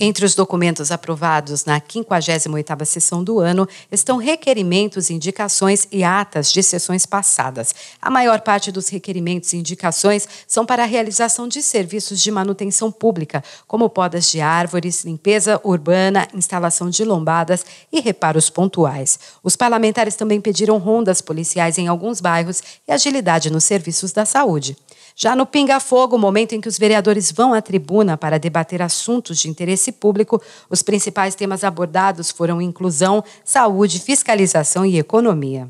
Entre os documentos aprovados na 58ª sessão do ano estão requerimentos, indicações e atas de sessões passadas. A maior parte dos requerimentos e indicações são para a realização de serviços de manutenção pública, como podas de árvores, limpeza urbana, instalação de lombadas e reparos pontuais. Os parlamentares também pediram rondas policiais em alguns bairros e agilidade nos serviços da saúde. Já no Pinga Fogo, momento em que os vereadores vão à tribuna para debater assuntos de interesse interesse público, os principais temas abordados foram inclusão, saúde, fiscalização e economia.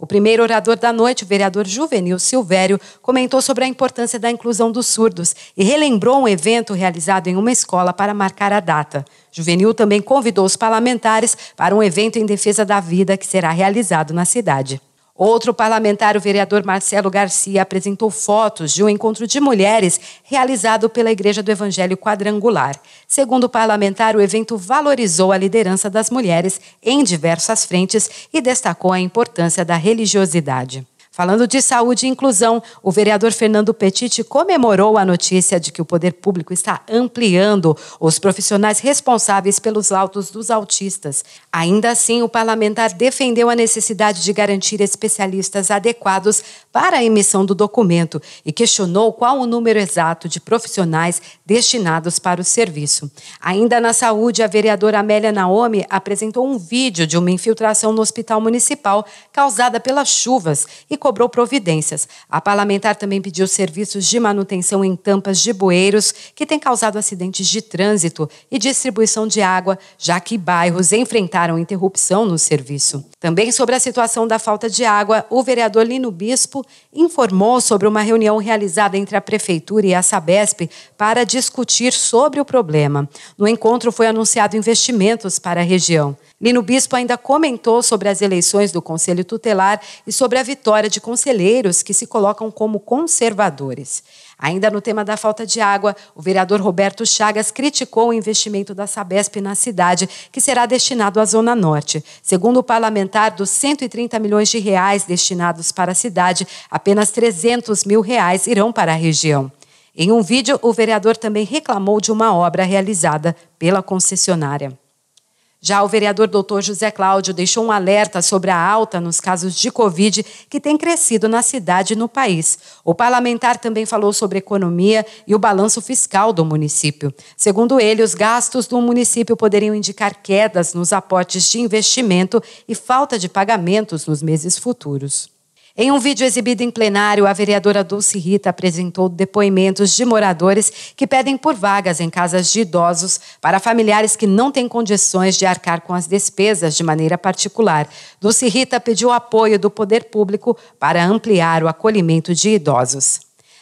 O primeiro orador da noite, o vereador Juvenil Silvério, comentou sobre a importância da inclusão dos surdos e relembrou um evento realizado em uma escola para marcar a data. Juvenil também convidou os parlamentares para um evento em defesa da vida que será realizado na cidade. Outro parlamentar, o vereador Marcelo Garcia, apresentou fotos de um encontro de mulheres realizado pela Igreja do Evangelho Quadrangular. Segundo o parlamentar, o evento valorizou a liderança das mulheres em diversas frentes e destacou a importância da religiosidade. Falando de saúde e inclusão, o vereador Fernando Petiti comemorou a notícia de que o poder público está ampliando os profissionais responsáveis pelos autos dos autistas. Ainda assim, o parlamentar defendeu a necessidade de garantir especialistas adequados para a emissão do documento e questionou qual o número exato de profissionais destinados para o serviço. Ainda na saúde, a vereadora Amélia Naomi apresentou um vídeo de uma infiltração no hospital municipal causada pelas chuvas e cobrou providências. A parlamentar também pediu serviços de manutenção em tampas de bueiros, que têm causado acidentes de trânsito, e distribuição de água, já que bairros enfrentaram interrupção no serviço. Também sobre a situação da falta de água, o vereador Lino Bispo informou sobre uma reunião realizada entre a Prefeitura e a Sabesp para discutir sobre o problema. No encontro foi anunciado investimentos para a região. Lino Bispo ainda comentou sobre as eleições do Conselho Tutelar e sobre a vitória de conselheiros que se colocam como conservadores. Ainda no tema da falta de água, o vereador Roberto Chagas criticou o investimento da Sabesp na cidade, que será destinado à Zona Norte. Segundo o parlamentar, dos 130 milhões de reais destinados para a cidade, apenas 300 mil reais irão para a região. Em um vídeo, o vereador também reclamou de uma obra realizada pela concessionária. Já o vereador doutor José Cláudio deixou um alerta sobre a alta nos casos de Covid que tem crescido na cidade e no país. O parlamentar também falou sobre economia e o balanço fiscal do município. Segundo ele, os gastos do município poderiam indicar quedas nos aportes de investimento e falta de pagamentos nos meses futuros. Em um vídeo exibido em plenário, a vereadora Dulce Rita apresentou depoimentos de moradores que pedem por vagas em casas de idosos para familiares que não têm condições de arcar com as despesas de maneira particular. Dulce Rita pediu apoio do poder público para ampliar o acolhimento de idosos.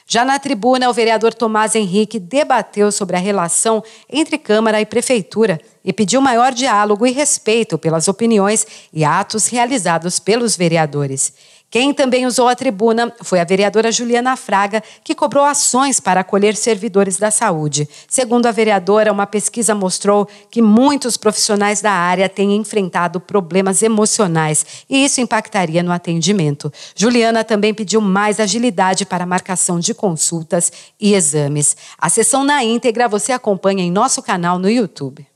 Já na tribuna, o vereador Tomás Henrique debateu sobre a relação entre Câmara e Prefeitura e pediu maior diálogo e respeito pelas opiniões e atos realizados pelos vereadores. Quem também usou a tribuna foi a vereadora Juliana Fraga, que cobrou ações para acolher servidores da saúde. Segundo a vereadora, uma pesquisa mostrou que muitos profissionais da área têm enfrentado problemas emocionais e isso impactaria no atendimento. Juliana também pediu mais agilidade para a marcação de consultas e exames. A sessão na íntegra você acompanha em nosso canal no YouTube.